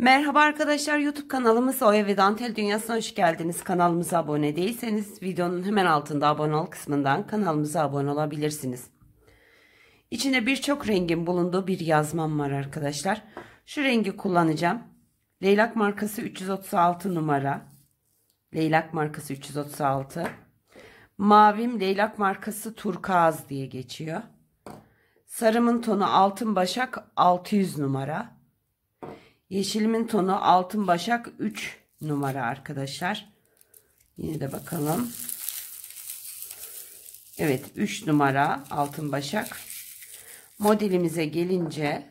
Merhaba arkadaşlar YouTube kanalımız Oya ve Dantel Dünyası'na hoş geldiniz. Kanalımıza abone değilseniz videonun hemen altında abone ol kısmından kanalımıza abone olabilirsiniz. İçinde birçok rengin bulunduğu bir yazmam var arkadaşlar. Şu rengi kullanacağım. Leylak markası 336 numara. Leylak markası 336. Mavim leylak markası turkuaz diye geçiyor. Sarımın tonu altın başak 600 numara. Yeşilimin tonu altın başak 3 numara arkadaşlar. Yine de bakalım. Evet 3 numara altın başak. Modelimize gelince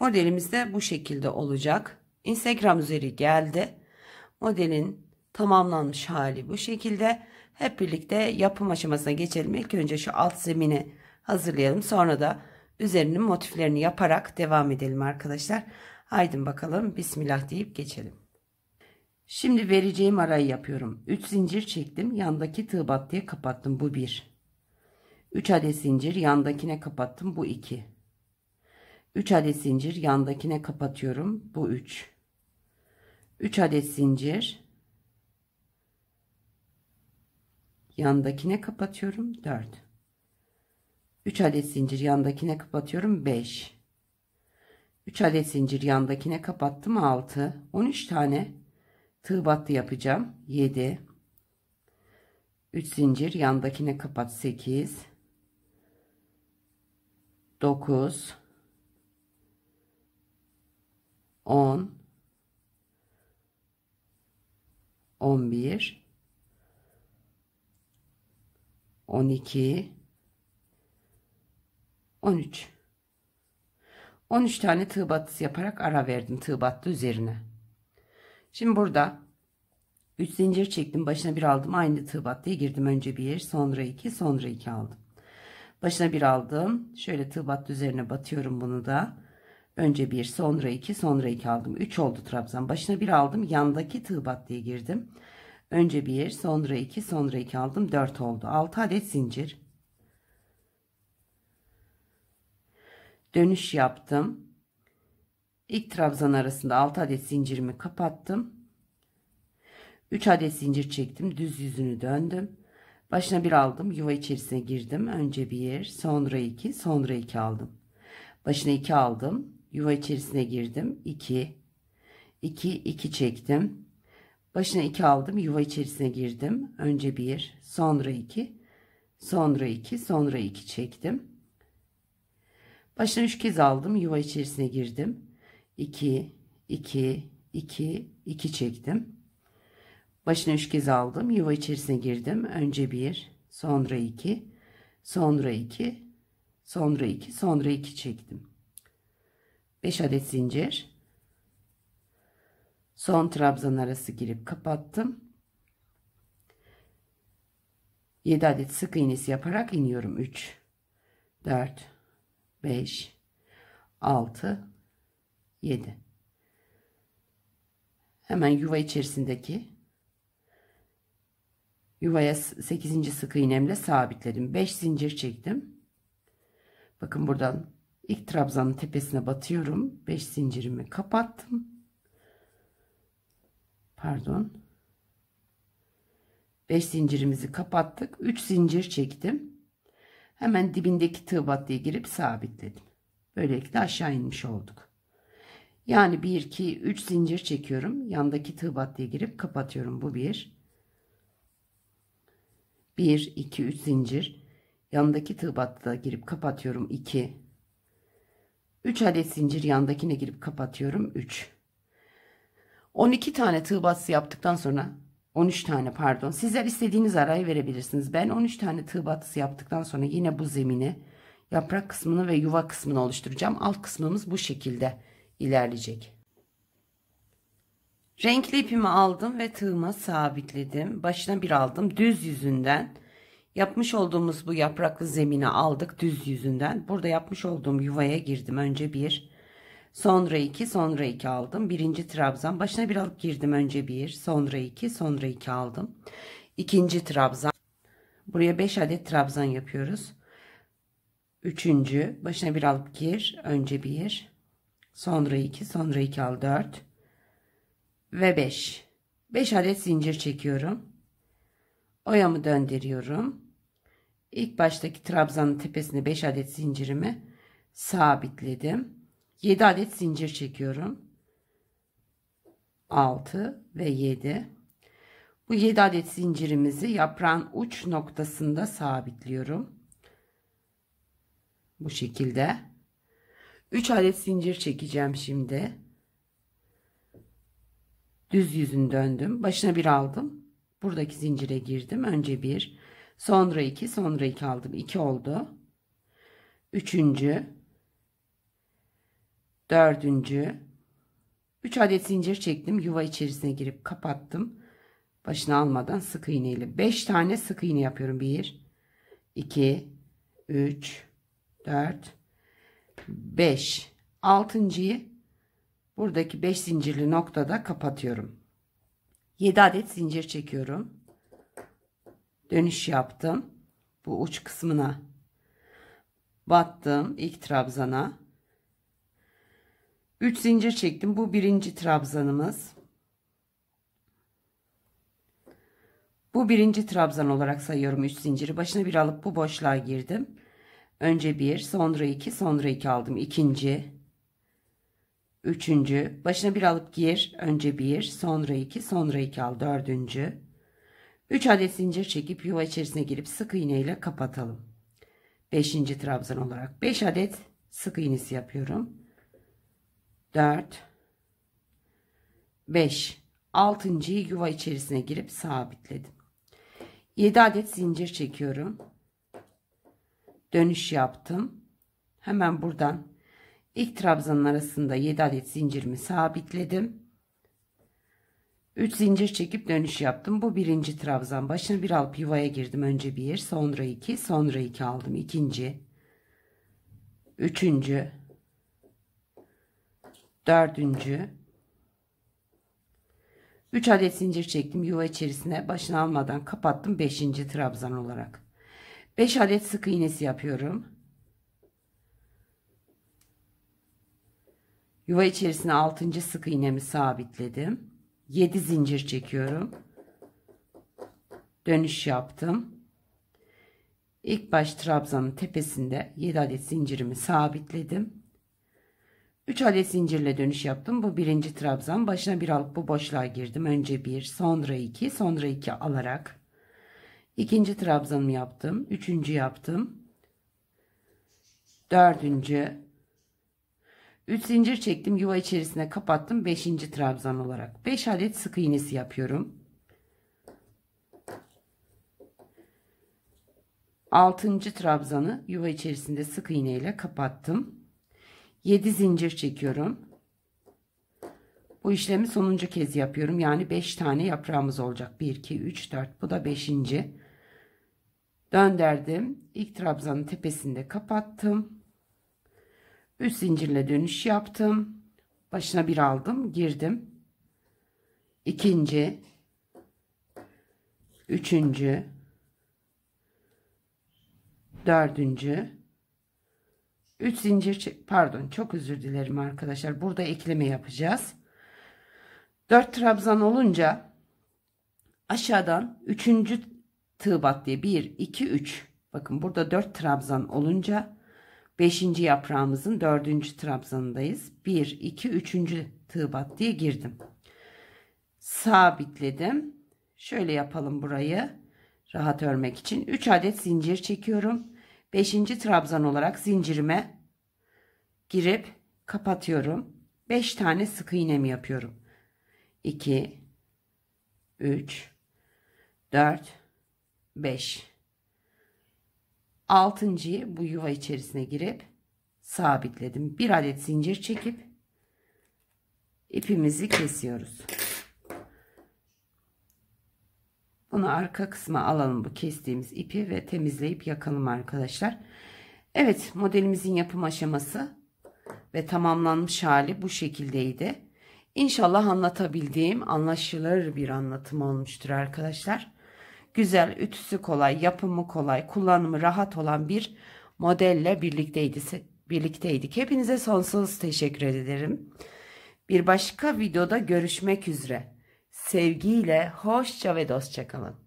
modelimiz de bu şekilde olacak. Instagram üzeri geldi. Modelin tamamlanmış hali bu şekilde. Hep birlikte yapım aşamasına geçelim. İlk önce şu alt zemini hazırlayalım. Sonra da üzerinin motiflerini yaparak devam edelim arkadaşlar. Haydin bakalım bismillah deyip geçelim. Şimdi vereceğim arayı yapıyorum. 3 zincir çektim. Yandaki tığ battıya kapattım. Bu 1. 3 adet zincir yandakine kapattım. Bu 2. 3 adet zincir yandakine kapatıyorum. Bu 3. 3 adet zincir yandakine kapatıyorum. 4. 3 adet zincir yandakine kapatıyorum 5 3 adet zincir yandakine kapattım 6 13 tane tığ battı yapacağım 7 3 zincir yandakine kapat 8 9 10 11 12 13 13 tane tığ batısı yaparak ara verdim tığ battı üzerine. Şimdi burada 3 zincir çektim başına bir aldım aynı tığ battıya girdim önce bir sonra iki, sonra iki aldım. Başına bir aldım şöyle tığ battı üzerine batıyorum bunu da. Önce bir sonra iki, sonra iki aldım 3 oldu trabzan başına bir aldım yandaki tığ battıya girdim. Önce bir sonra iki, sonra iki aldım 4 oldu 6 adet zincir. dönüş yaptım. İlk trabzan arasında 6 adet zincirimi kapattım. 3 adet zincir çektim. Düz yüzünü döndüm. Başına bir aldım. Yuva içerisine girdim. Önce bir, sonra iki, sonra iki aldım. Başına iki aldım. Yuva içerisine girdim. 2 2 2 çektim. Başına iki aldım. Yuva içerisine girdim. Önce bir, sonra iki, sonra iki, sonra iki çektim. Başına üç kez aldım. Yuva içerisine girdim. 2, 2, 2, 2 çektim. Başına üç kez aldım. Yuva içerisine girdim. Önce 1, sonra 2, sonra 2, sonra 2, sonra 2 çektim. 5 adet zincir. Son trabzan arası girip kapattım. 7 adet sık iğnesi yaparak iniyorum. 3, 4, 5 6 7 hemen yuva içerisindeki yuvaya 8. sık iğnemle sabitledim 5 zincir çektim bakın buradan ilk trabzanın tepesine batıyorum 5 zincirimi kapattım pardon 5 zincirimizi kapattık 3 zincir çektim Hemen dibindeki tığ battıya girip sabitledim. Böylelikle aşağı inmiş olduk. Yani 1, 2, 3 zincir çekiyorum. Yandaki tığ battıya girip kapatıyorum. Bu 1. 1, 2, 3 zincir. Yandaki tığ battıya girip kapatıyorum. 2. 3 adet zincir yandakine girip kapatıyorum. 3. 12 tane tığ battı yaptıktan sonra 13 tane pardon. Sizler istediğiniz arayı verebilirsiniz. Ben 13 tane tığ batısı yaptıktan sonra yine bu zemini yaprak kısmını ve yuva kısmını oluşturacağım. Alt kısmımız bu şekilde ilerleyecek. Renkli ipimi aldım ve tığıma sabitledim. Başına bir aldım. Düz yüzünden yapmış olduğumuz bu yapraklı zemini aldık düz yüzünden. Burada yapmış olduğum yuvaya girdim. Önce bir Sonra iki, sonra iki aldım. Birinci trabzan. Başına bir alıp girdim. Önce bir, sonra iki, sonra iki aldım. İkinci trabzan. Buraya beş adet trabzan yapıyoruz. Üçüncü. Başına bir alıp gir. Önce bir, sonra iki, sonra iki al dört ve beş. Beş adet zincir çekiyorum. Oyamı döndürüyorum. İlk baştaki trabzanın tepesine beş adet zincirimi sabitledim. 7 adet zincir çekiyorum. 6 ve 7. Bu 7 adet zincirimizi yaprağın uç noktasında sabitliyorum. Bu şekilde. 3 adet zincir çekeceğim şimdi. Düz yüzün döndüm. Başına bir aldım. Buradaki zincire girdim. Önce bir, sonra iki, sonra iki aldım. 2 oldu. Üçüncü, dördüncü üç adet zincir çektim yuva içerisine girip kapattım başına almadan sık iğneyle beş tane sık iğne yapıyorum bir iki üç dört beş altıncıyı buradaki beş zincirli noktada kapatıyorum yedi adet zincir çekiyorum dönüş yaptım bu uç kısmına battım ilk trabzana 3 zincir çektim. Bu birinci trabzanımız. Bu birinci trabzan olarak sayıyorum 3 zinciri. Başına bir alıp bu boşluğa girdim. Önce 1, sonra 2, sonra 2 aldım. İkinci, üçüncü, başına bir alıp gir. Önce 1, sonra 2, sonra 2 al. Dördüncü, 3 adet zincir çekip yuva içerisine girip sık iğne ile kapatalım. Beşinci trabzan olarak 5 adet sık iğnesi yapıyorum. 4 5 altıncıyı yuva içerisine girip sabitledim. 7 adet zincir çekiyorum. Dönüş yaptım. Hemen buradan ilk trabzanın arasında 7 adet zincirimi sabitledim. 3 zincir çekip dönüş yaptım. Bu birinci trabzan başına bir alıp yuvaya girdim. Önce bir, sonra iki, sonra iki aldım. ikinci, üçüncü, dördüncü 3 adet zincir çektim yuva içerisine başını almadan kapattım 5. trabzan olarak 5 adet sık iğnesi yapıyorum yuva içerisine 6. sık iğnemi sabitledim 7 zincir çekiyorum dönüş yaptım İlk baş trabzanın tepesinde 7 adet zincirimi sabitledim 3 adet zincirle dönüş yaptım. Bu birinci trabzan. Başına bir alıp bu boşluğa girdim. Önce bir, sonra iki, sonra iki alarak ikinci trabzanımı yaptım. Üçüncü yaptım. Dördüncü. Üç zincir çektim. Yuva içerisine kapattım. Beşinci trabzan olarak. Beş adet sık iğnesi yapıyorum. Altıncı trabzanı yuva içerisinde sık iğneyle ile kapattım. 7 zincir çekiyorum. Bu işlemi sonuncu kez yapıyorum. Yani 5 tane yaprağımız olacak. 1, 2, 3, 4. Bu da 5. Dönderdim. İlk trabzanın tepesinde kapattım. 3 zincirle dönüş yaptım. Başına bir aldım. Girdim. İkinci. Üçüncü. Dördüncü. 3 zincir pardon çok özür dilerim arkadaşlar. Burada ekleme yapacağız. 4 trabzan olunca aşağıdan 3. tığ bat diye 1 2 3. Bakın burada 4 trabzan olunca 5. yaprağımızın 4. trabzanındayız. 1 2 3. tığ bat diye girdim. Sabitledim. Şöyle yapalım burayı rahat örmek için 3 adet zincir çekiyorum 5. trabzan olarak zincirime girip kapatıyorum. 5 tane sık iğnemi yapıyorum. 2 3 4 5 altıncıyı bu yuva içerisine girip sabitledim. Bir adet zincir çekip ipimizi kesiyoruz. Bunu arka kısma alalım bu kestiğimiz ipi ve temizleyip yakalım arkadaşlar. Evet modelimizin yapım aşaması ve tamamlanmış hali bu şekildeydi. İnşallah anlatabildiğim anlaşılır bir anlatım olmuştur arkadaşlar. Güzel, ütüsü kolay, yapımı kolay, kullanımı rahat olan bir modelle birlikteydik. birlikteydik. Hepinize sonsuz teşekkür ederim. Bir başka videoda görüşmek üzere. Sevgiyle hoşça ve dostça kalın.